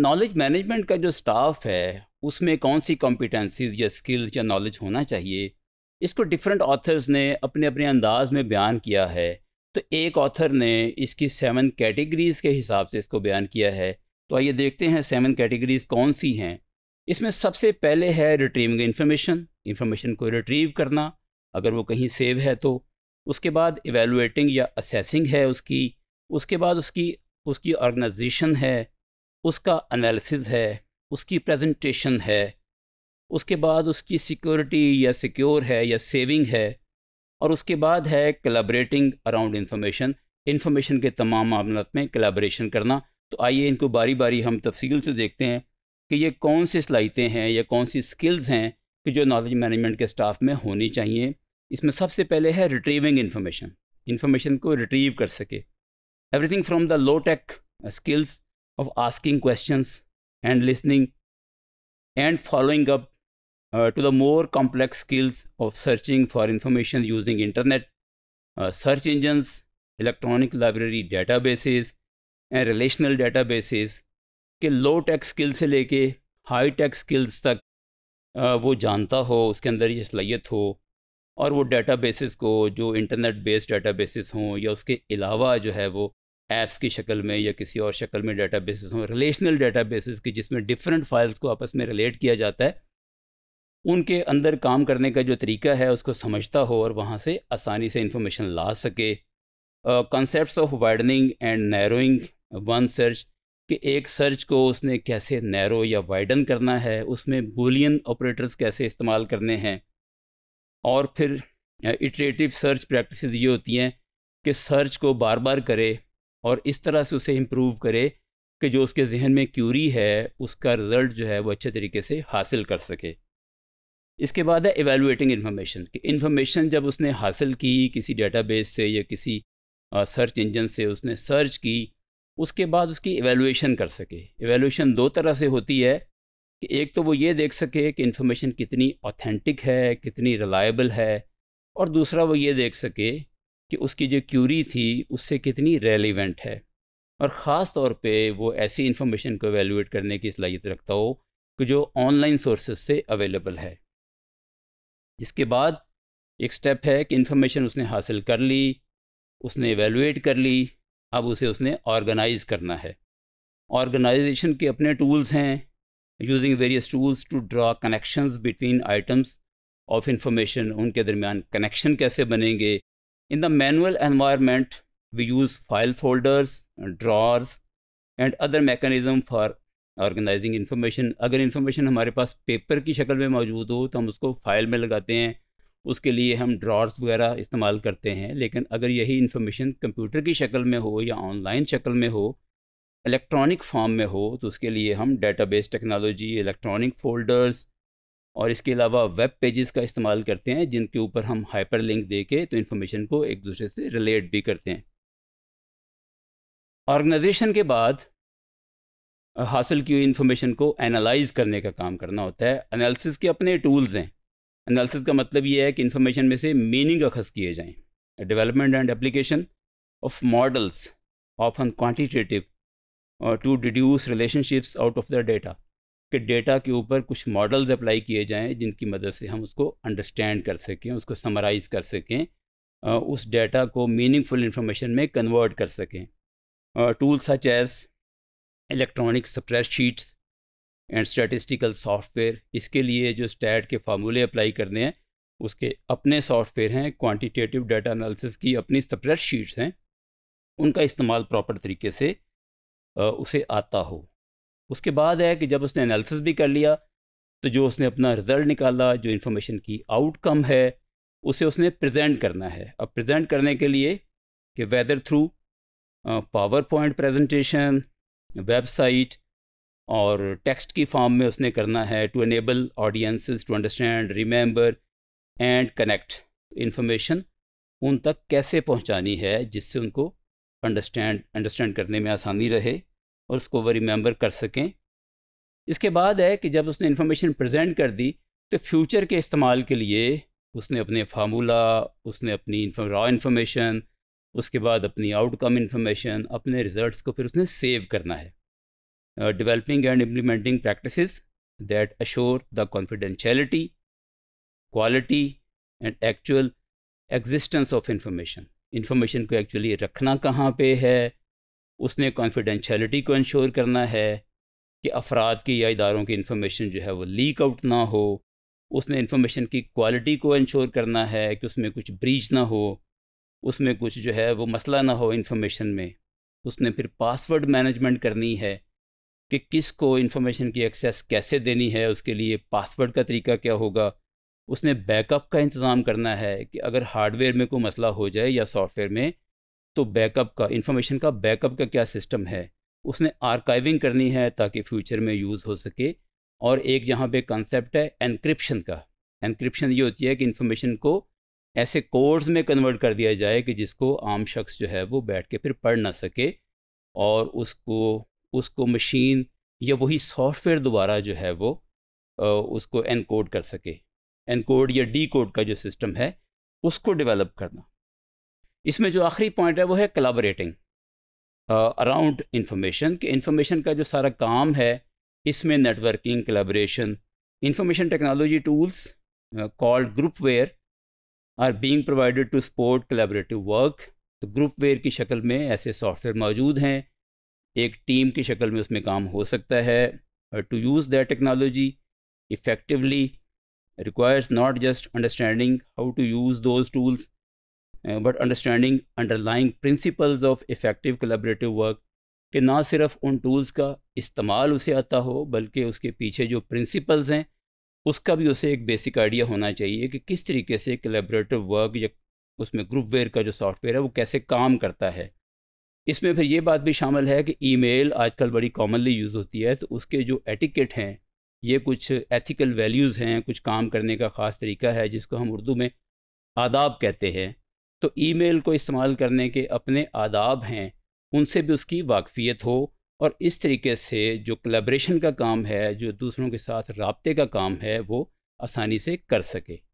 knowledge management का जो staff है उसमें कौन सी कॉम्पिटेंसीज या स्किल्स या नॉलेज होना चाहिए इसको डिफरेंट ऑथर्स ने अपने अपने अंदाज में बयान किया है तो एक ऑथर ने इसकी सेवन कैटेगरीज़ के हिसाब से इसको बयान किया है तो आइए देखते हैं सेवन कैटेगरीज़ कौन सी हैं इसमें सबसे पहले है रिट्रीविंग इन्फॉर्मेशन इन्फॉर्मेशन को रिट्रीव करना अगर वो कहीं सेव है तो उसके बाद इवेलुएटिंग या असेसिंग है उसकी उसके बाद उसकी उसकी ऑर्गेनाइजेशन है उसका एनालिसिस है उसकी प्रेजेंटेशन है उसके बाद उसकी सिक्योरिटी या सिक्योर है या सेविंग है और उसके बाद है कलाबरेटिंग अराउंड इन्फॉर्मेशन इन्फॉर्मेशन के तमाम मामला में कलाबरेशन करना तो आइए इनको बारी बारी हम तफसील से देखते हैं कि ये कौन सी सलाहितें हैं या कौन सी स्किल्स हैं कि जो नॉलेज मैनेजमेंट के स्टाफ में होनी चाहिए इसमें सबसे पहले है रिट्रीविंग इन्फॉर्मेशन इन्फॉर्मेशन को रिट्रीव कर सके everything from the low tech skills of asking questions and listening and following up uh, to the more complex skills of searching for information using internet uh, search engines electronic library databases and relational databases के लो tech skill से लेके high tech skills तक आ, वो जानता हो उसके अंदर ये सलाहियत हो और वो डेटा बेसिस को जो इंटरनेट बेस्ड डेटा बेसिस हों या उसके अलावा जो है वो ऐप्स की शक्ल में या किसी और शक्ल में डाटा बेसिस हों रिलेशनल डाटा बेसिस की जिसमें डिफरेंट फाइल्स को आपस में रिलेट किया जाता है उनके अंदर काम करने का जो तरीका है उसको समझता हो और वहाँ से आसानी से इंफॉर्मेशन ला सके concept of widening and narrowing one search कि एक सर्च को उसने कैसे नैरो या वाइडन करना है उसमें बुलियन ऑपरेटर्स कैसे इस्तेमाल करने हैं और फिर इटरेटिव सर्च प्रैक्टिसेस ये होती हैं कि सर्च को बार बार करे और इस तरह से उसे इम्प्रूव करे कि जो उसके जहन में क्यूरी है उसका रिज़ल्ट जो है वो अच्छे तरीके से हासिल कर सके इसके बाद है एवेलुएटिंग इन्फॉर्मेशन कि इन्फॉर्मेशन जब उसने हासिल की किसी डेटाबेस से या किसी सर्च इंजन से उसने सर्च की उसके बाद उसकी एवेलुएशन कर सके एवेलुएशन दो तरह से होती है कि एक तो वो ये देख सके कि इन्फॉर्मेशन कितनी ऑथेंटिक है कितनी रिलायबल है और दूसरा वो ये देख सके कि उसकी जो क्यूरी थी उससे कितनी रेलिवेंट है और ख़ास तौर पे वो ऐसी इन्फॉर्मेशन को एवेलुएट करने की सलाहियत रखता हो कि जो ऑनलाइन सोर्सेज से अवेलेबल है इसके बाद एक स्टेप है कि इन्फॉर्मेशन उसने हासिल कर ली उसने एवेलुएट कर ली अब उसे उसने ऑर्गेनाइज करना है ऑर्गेनाइजेशन के अपने टूल्स हैं using various tools to draw connections between items of information उनके दरमियान कनेक्शन कैसे बनेंगे In the manual environment, we use file folders, drawers, and other mechanism for organising information अगर इन्फॉर्मेशन हमारे पास पेपर की शक्ल में मौजूद हो तो हम उसको फाइल में लगाते हैं उसके लिए हम ड्रॉर्स वगैरह इस्तेमाल करते हैं लेकिन अगर यही इन्फॉर्मेशन कंप्यूटर की शक्ल में हो या ऑनलाइन शक्ल में हो इलेक्ट्रॉनिक फॉर्म में हो तो उसके लिए हम डेटाबेस टेक्नोलॉजी इलेक्ट्रॉनिक फोल्डर्स और इसके अलावा वेब पेजेस का इस्तेमाल करते हैं जिनके ऊपर हम हाइपर लिंक दे के तो इन्फॉर्मेशन को एक दूसरे से रिलेट भी करते हैं ऑर्गेनाइजेशन के बाद हासिल की हुई इन्फॉर्मेशन को एनालाइज करने का काम करना होता है एनालिसिस के अपने टूल्स हैं एनालिसिस का मतलब ये है कि इन्फॉर्मेशन में से मीनिंग अखज किए जाएँ development and application of models of an quantitative to deduce relationships out of the data के डेटा के ऊपर कुछ मॉडल्स अप्लाई किए जाएं जिनकी मदद से हम उसको अंडरस्टैंड कर सकें उसको समराइज कर सकें उस डेटा को मीनिंगफुल इंफॉर्मेशन में कन्वर्ट कर सकें tools such as electronic sheets and statistical software इसके लिए जो स्टैट के फार्मूले अप्लाई करने हैं उसके अपने सॉफ्टवेयर हैं क्वांटिटेटिव डाटा एनालिसिस की अपनी शीट्स हैं उनका इस्तेमाल प्रॉपर तरीके से उसे आता हो उसके बाद है कि जब उसने एनालिसिस भी कर लिया तो जो उसने अपना रिज़ल्ट निकाला जो इन्फॉर्मेशन की आउटकम है उसे उसने प्रेजेंट करना है अब प्रेजेंट करने के लिए कि whether through PowerPoint presentation website और टेक्स्ट की फॉर्म में उसने करना है to enable audiences to understand remember and connect information उन तक कैसे पहुंचानी है जिससे उनको अंडरस्टैंड अंडरस्टैंड करने में आसानी रहे और उसको वो रिमेंबर कर सकें इसके बाद है कि जब उसने इन्फॉर्मेशन प्रेजेंट कर दी तो फ्यूचर के इस्तेमाल के लिए उसने अपने फार्मूला उसने अपनी रॉ इन्फॉर्मेशन उसके बाद अपनी आउटकम इन्फॉर्मेशन अपने रिजल्ट्स को फिर उसने सेव करना है developing and implementing practice that assure the confidentiality quality and actual existence of information information को एक्चुअली रखना कहाँ पे है उसने कॉन्फिडेंशलिटी को इंश्योर करना है कि अफराद की या इदारों की इंफॉर्मेशन जो है वो लीक आउट ना हो उसने इंफॉर्मेशन की क्वालिटी को इंश्योर करना है कि उसमें कुछ ब्रीच ना हो उसमें कुछ जो है वो मसला ना हो इन्फॉर्मेशन में उसने फिर पासवर्ड मैनेजमेंट करनी है कि किस को इन्फॉर्मेशन की एक्सेस कैसे देनी है उसके लिए पासवर्ड का तरीका क्या होगा उसने बैकअप का इंतज़ाम करना है कि अगर हार्डवेयर में कोई मसला हो जाए या सॉफ्टवेयर में तो बैकअप का इन्फॉर्मेशन का बैकअप का क्या सिस्टम है उसने आर्काइविंग करनी है ताकि फ्यूचर में यूज़ हो सके और एक यहाँ पे कंसेप्ट है एनक्रिप्शन का एनक्रिप्शन ये होती है कि इन्फॉर्मेशन को ऐसे कोड्स में कन्वर्ट कर दिया जाए कि जिसको आम शख्स जो है वो बैठ के फिर पढ़ ना सके और उसको उसको मशीन या वही सॉफ्टवेयर दोबारा जो है वो उसको एनकोड कर सके एनकोड या डी कोड का जो सिस्टम है उसको डेवलप करना इसमें जो आखिरी पॉइंट है वो है कलाबरेटिंग अराउंड इंफॉर्मेशन कि इंफॉर्मेशन का जो सारा काम है इसमें networking collaboration information technology tools called groupware are being provided to support collaborative work तो ग्रुप वेयर की शक्ल में ऐसे सॉफ्टवेयर मौजूद हैं एक टीम की शक्ल में उसमें काम हो सकता है to use that technology effectively requires not just understanding how to use those tools but understanding underlying principles of effective collaborative work कि ना सिर्फ उन टूल्स का इस्तेमाल उसे आता हो बल्कि उसके पीछे जो प्रिंसिपल्स हैं उसका भी उसे एक बेसिक आइडिया होना चाहिए कि किस तरीके से कलेबरेटिव वर्क या उसमें ग्रुपवेयर का जो सॉफ्टवेयर है वो कैसे काम करता है इसमें फिर ये बात भी शामिल है कि ईमेल आजकल बड़ी कॉमनली यूज़ होती है तो उसके जो एटिकेट हैं ये कुछ एथिकल वैल्यूज़ हैं कुछ काम करने का ख़ास तरीका है जिसको हम उर्दू में आदाब कहते हैं तो ईमेल को इस्तेमाल करने के अपने आदाब हैं उनसे भी उसकी वाकफियत हो और इस तरीके से जो कलेब्रेशन का काम है जो दूसरों के साथ रबते का काम है वो आसानी से कर सके